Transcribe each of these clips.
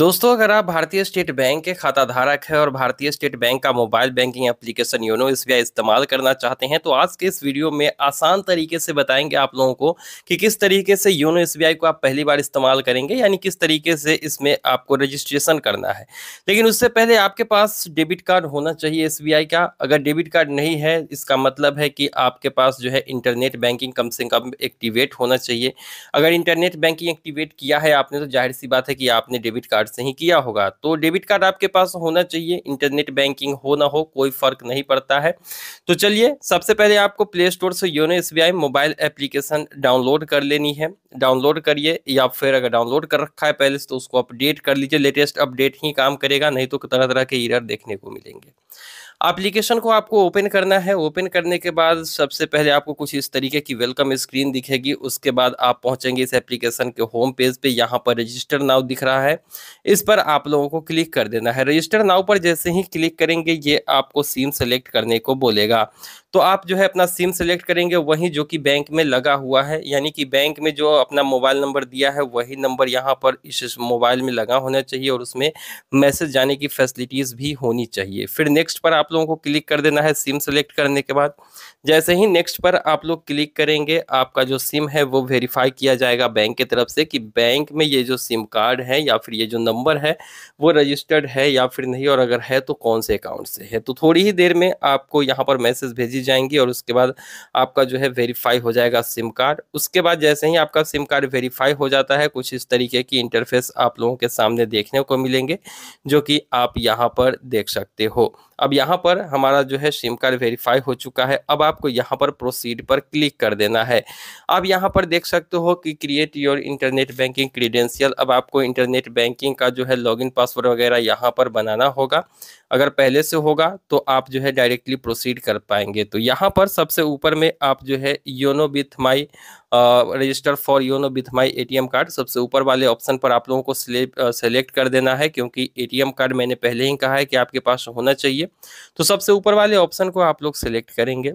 दोस्तों अगर आप भारतीय स्टेट बैंक के खाता धारक है और भारतीय स्टेट बैंक का mobile banking application YONO S इस्तेमाल करना चाहते हैं तो आज के इस वीडियो में आसान तरीके से बताएंगे आप लोगों को कि किस तरीके से योनो एस को आप पहली बार इस्तेमाल करेंगे यानी किस तरीके से इसमें आपको रजिस्ट्रेशन करना है लेकिन उससे पहले आपके पास डेबिट कार्ड होना चाहिए एस का अगर डेबिट कार्ड नहीं है इसका मतलब है कि आपके पास जो है इंटरनेट बैंकिंग कम से कम एक्टिवेट होना चाहिए अगर इंटरनेट बैंकिंग एक्टिवेट किया है आपने तो जाहिर सी बात है कि आपने डेबिट कार्ड से ही किया होगा तो डेबिट कार्ड आपके पास होना चाहिए इंटरनेट बैंकिंग हो ना हो कोई फर्क नहीं पड़ता है तो चलिए सबसे पहले आपको प्ले स्टोर से YONO S mobile application download कर लेनी है डाउनलोड करिए या फिर अगर डाउनलोड कर रखा है पहले तो उसको अपडेट कर लीजिए लेटेस्ट अपडेट ही काम करेगा नहीं तो तरह तरह के ईरर देखने को मिलेंगे एप्लीकेशन को आपको ओपन करना है ओपन करने के बाद सबसे पहले आपको कुछ इस तरीके की वेलकम स्क्रीन दिखेगी उसके बाद आप पहुंचेंगे इस एप्लीकेशन के होम पेज पे यहाँ पर रजिस्टर नाव दिख रहा है इस पर आप लोगों को क्लिक कर देना है रजिस्टर नाव पर जैसे ही क्लिक करेंगे ये आपको सिम सेलेक्ट करने को बोलेगा तो आप जो है अपना सिम सेलेक्ट करेंगे वहीं जो कि बैंक में लगा हुआ है यानी कि बैंक में जो अपना मोबाइल नंबर दिया है वही नंबर यहाँ पर इस मोबाइल में लगा होना चाहिए और उसमें मैसेज जाने की फैसिलिटीज़ भी होनी चाहिए फिर नेक्स्ट पर आप लोगों को क्लिक कर देना है सिम सेलेक्ट करने के बाद जैसे ही नेक्स्ट पर आप लोग क्लिक करेंगे आपका जो सिम है वो वेरीफाई किया जाएगा बैंक की तरफ से कि बैंक में ये जो सिम कार्ड है या फिर ये जो नंबर है वो रजिस्टर्ड है या फिर नहीं और अगर है तो कौन से अकाउंट से है तो थोड़ी ही देर में आपको यहाँ पर मैसेज भेजी जाएंगी और उसके बाद आपका जो है वेरीफाई हो जाएगा सिम कार्ड उसके बाद जैसे ही आपका सिम कार्ड वेरीफाई हो जाता है कुछ इस तरीके की इंटरफेस आप लोगों के सामने देखने को मिलेंगे जो कि आप यहाँ पर देख सकते हो अब यहाँ पर हमारा जो है सिम कार्ड वेरीफाई हो चुका है अब आपको यहाँ पर प्रोसीड पर क्लिक कर देना है आप यहाँ पर देख सकते हो कि create your internet banking credentials अब आपको इंटरनेट बैंकिंग का जो है लॉगिन पासवर्ड वगैरह यहाँ पर बनाना होगा अगर पहले से होगा तो आप जो है डायरेक्टली प्रोसीड कर पाएंगे तो यहाँ पर सबसे ऊपर में आप जो है YONO with my register for YONO with my ATM card सबसे ऊपर वाले ऑप्शन पर आप लोगों को सेलेक्ट कर देना है क्योंकि एटीएम कार्ड मैंने पहले ही कहा है कि आपके पास होना चाहिए तो सबसे ऊपर वाले ऑप्शन को आप लोग सेलेक्ट करेंगे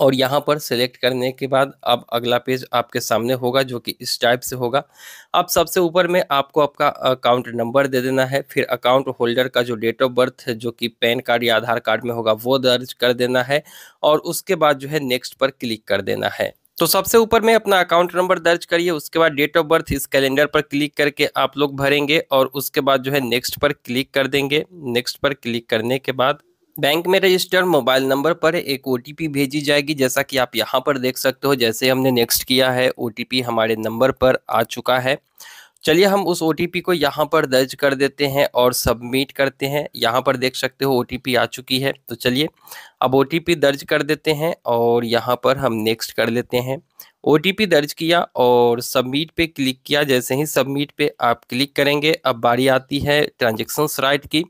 और यहाँ पर सेलेक्ट करने के बाद अब अगला पेज आपके सामने होगा जो कि इस टाइप से होगा अब सबसे ऊपर में आपको आपका अकाउंट नंबर दे देना है फिर अकाउंट होल्डर का जो डेट ऑफ बर्थ जो कि पैन कार्ड या आधार कार्ड में होगा वो दर्ज कर देना है और उसके बाद जो है नेक्स्ट पर क्लिक कर देना है तो सबसे ऊपर में अपना अकाउंट नंबर दर्ज करिए उसके बाद डेट ऑफ बर्थ इस कैलेंडर पर क्लिक करके आप लोग भरेंगे और उसके बाद जो है नेक्स्ट पर क्लिक कर देंगे नेक्स्ट पर क्लिक करने के बाद बैंक में रजिस्टर्ड मोबाइल नंबर पर एक ओ भेजी जाएगी जैसा कि आप यहाँ पर देख सकते हो जैसे हमने नेक्स्ट किया है ओ हमारे नंबर पर आ चुका है चलिए हम उस ओ को यहाँ पर दर्ज कर देते हैं और सबमिट करते हैं यहाँ पर देख सकते हो ओ आ चुकी है तो चलिए अब ओ दर्ज कर देते हैं और यहाँ पर हम नेक्स्ट कर लेते हैं ओ दर्ज किया और सबमिट पे क्लिक किया जैसे ही सबमिट पे आप क्लिक करेंगे अब बारी आती है ट्रांजेक्शन्स राइट की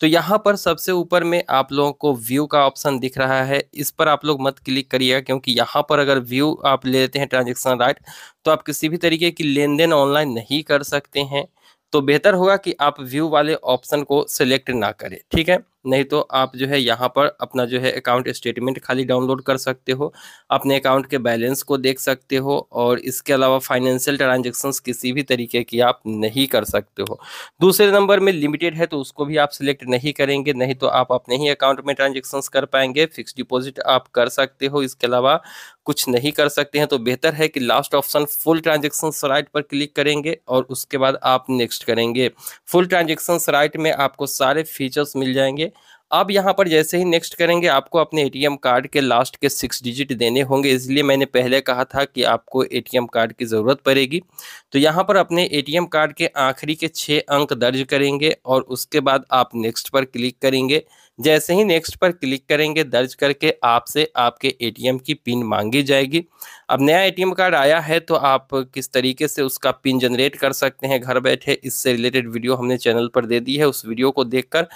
तो यहाँ पर सबसे ऊपर में आप लोगों को व्यू का ऑप्शन दिख रहा है इस पर आप लोग मत क्लिक करिएगा क्योंकि यहाँ पर अगर व्यू आप लेते हैं ट्रांजेक्शन राइट तो आप किसी भी तरीके की लेन देन ऑनलाइन नहीं कर सकते हैं तो बेहतर होगा कि आप व्यू वाले ऑप्शन को सिलेक्ट ना करें ठीक है नहीं तो आप जो है यहाँ पर अपना जो है अकाउंट स्टेटमेंट खाली डाउनलोड कर सकते हो अपने अकाउंट के बैलेंस को देख सकते हो और इसके अलावा फाइनेंशियल ट्रांजेक्शन्स किसी भी तरीके की आप नहीं कर सकते हो दूसरे नंबर में लिमिटेड है तो उसको भी आप सिलेक्ट नहीं करेंगे नहीं तो आप अपने ही अकाउंट में ट्रांजेक्शन्स कर पाएंगे फिक्स डिपोजिट आप कर सकते हो इसके अलावा कुछ नहीं कर सकते हैं तो बेहतर है कि last option full transaction right पर क्लिक करेंगे और उसके बाद आप नेक्स्ट करेंगे फुल ट्रांजेक्शन राइट में आपको सारे फीचर्स मिल जाएंगे अब यहाँ पर जैसे ही नेक्स्ट करेंगे आपको अपने एटीएम कार्ड के लास्ट के सिक्स डिजिट देने होंगे इसलिए मैंने पहले कहा था कि आपको एटीएम कार्ड की ज़रूरत पड़ेगी तो यहाँ पर अपने एटीएम कार्ड के आखिरी के छः अंक दर्ज करेंगे और उसके बाद आप नेक्स्ट पर क्लिक करेंगे जैसे ही नेक्स्ट पर क्लिक करेंगे दर्ज करके आपसे आपके एटीएम की पिन मांगी जाएगी अब नया एटीएम कार्ड आया है तो आप किस तरीके से उसका पिन जनरेट कर सकते हैं घर बैठे इससे रिलेटेड वीडियो हमने चैनल पर दे दी है उस वीडियो को देखकर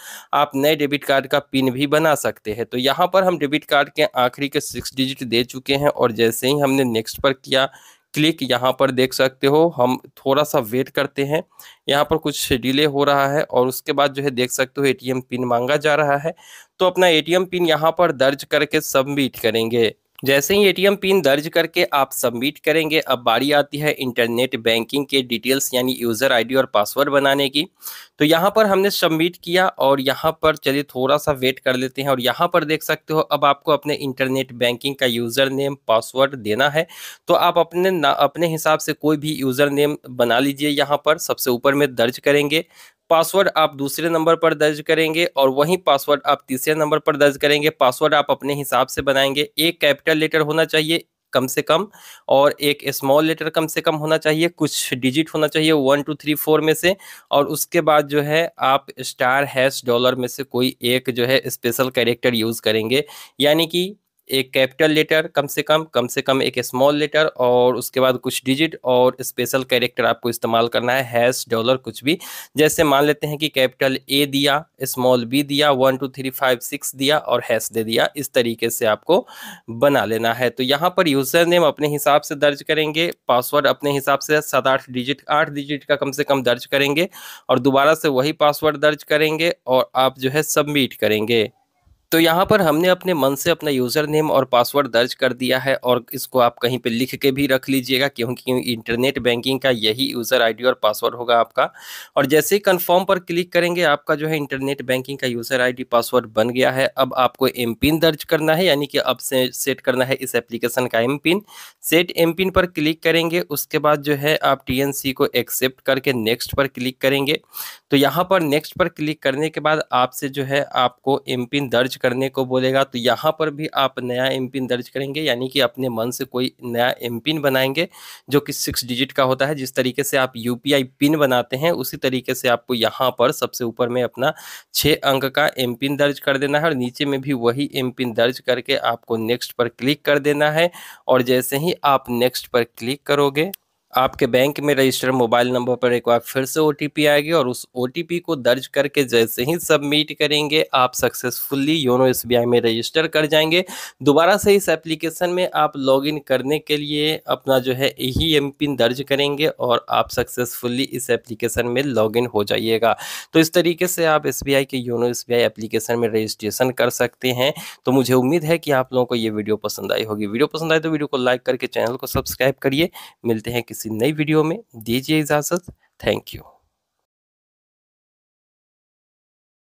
आप नए डेबिट कार्ड का पिन भी बना सकते हैं तो यहाँ पर हम डेबिट कार्ड के आखिरी के सिक्स डिजिट दे चुके हैं और जैसे ही हमने नेक्स्ट पर किया क्लिक यहाँ पर देख सकते हो हम थोड़ा सा वेट करते हैं यहाँ पर कुछ डिले हो रहा है और उसके बाद जो है देख सकते हो एटीएम पिन मांगा जा रहा है तो अपना एटीएम पिन यहाँ पर दर्ज करके सबमिट करेंगे जैसे ही एटीएम पिन दर्ज करके आप सबमिट करेंगे अब बारी आती है इंटरनेट बैंकिंग के डिटेल्स यानी यूज़र आईडी और पासवर्ड बनाने की तो यहाँ पर हमने सबमिट किया और यहाँ पर चलिए थोड़ा सा वेट कर लेते हैं और यहाँ पर देख सकते हो अब आपको अपने इंटरनेट बैंकिंग का यूज़र नेम पासवर्ड देना है तो आप अपने ना अपने हिसाब से कोई भी यूज़र नेम बना लीजिए यहाँ पर सबसे ऊपर में दर्ज करेंगे पासवर्ड आप दूसरे नंबर पर दर्ज करेंगे और वही पासवर्ड आप तीसरे नंबर पर दर्ज करेंगे पासवर्ड आप अपने हिसाब से बनाएंगे एक कैपिटल लेटर होना चाहिए कम से कम और एक स्मॉल लेटर कम से कम होना चाहिए कुछ डिजिट होना चाहिए वन टू थ्री फोर में से और उसके बाद जो है आप स्टार हैश डॉलर में से कोई एक जो है स्पेशल कैरेक्टर यूज़ करेंगे यानी कि एक कैपिटल लेटर कम से कम कम से कम एक स्मॉल लेटर और उसके बाद कुछ डिजिट और स्पेशल कैरेक्टर आपको इस्तेमाल करना है हैश डॉलर कुछ भी जैसे मान लेते हैं कि कैपिटल ए दिया स्मॉल बी दिया one two three five six दिया और हैश दे दिया इस तरीके से आपको बना लेना है तो यहाँ पर यूज़र नेम अपने हिसाब से दर्ज करेंगे पासवर्ड अपने हिसाब से सात आठ डिजिट आठ डिजिट का कम से कम दर्ज करेंगे और दोबारा से वही पासवर्ड दर्ज करेंगे और आप जो है सबमिट करेंगे तो यहाँ पर हमने अपने मन से अपना यूज़र नेम और पासवर्ड दर्ज कर दिया है और इसको आप कहीं पे लिख के भी रख लीजिएगा क्योंकि इंटरनेट बैंकिंग का यही यूज़र आईडी और पासवर्ड होगा आपका और जैसे ही कन्फर्म पर क्लिक करेंगे आपका जो है इंटरनेट बैंकिंग का यूज़र आईडी पासवर्ड बन गया है अब आपको एम पिन दर्ज करना है यानी कि अब से सेट करना है इस एप्लीकेशन का M pin set M pin पर क्लिक करेंगे उसके बाद जो है आप टी को एक्सेप्ट करके नेक्स्ट पर क्लिक करेंगे तो यहाँ पर नेक्स्ट पर क्लिक करने के बाद आपसे जो है आपको एम पिन दर्ज करने को बोलेगा तो यहाँ पर भी आप नया एम पिन दर्ज करेंगे यानी कि अपने मन से कोई नया एम पिन बनाएंगे जो कि सिक्स डिजिट का होता है जिस तरीके से आप यू पिन बनाते हैं उसी तरीके से आपको यहाँ पर सबसे ऊपर में अपना छः अंक का एम पिन दर्ज कर देना है और नीचे में भी वही एम पिन दर्ज करके आपको नेक्स्ट पर क्लिक कर देना है और जैसे ही आप नेक्स्ट पर क्लिक करोगे आपके बैंक में रजिस्टर मोबाइल नंबर पर एक बार फिर से ओ आएगी और उस ओ को दर्ज करके जैसे ही सबमिट करेंगे आप सक्सेसफुली योनो एस में रजिस्टर कर जाएंगे दोबारा से इस एप्लीकेशन में आप लॉगिन करने के लिए अपना जो है यही एम पिन दर्ज करेंगे और आप सक्सेसफुली इस एप्लीकेशन में लॉगिन हो जाइएगा तो इस तरीके से आप एस के योनो एस एप्लीकेशन में रजिस्ट्रेशन कर सकते हैं तो मुझे उम्मीद है कि आप लोगों को ये वीडियो पसंद आई होगी वीडियो पसंद आए तो वीडियो को लाइक करके चैनल को सब्सक्राइब करिए मिलते हैं किसी किसी नई वीडियो में दीजिए इजाज़त थैंक यू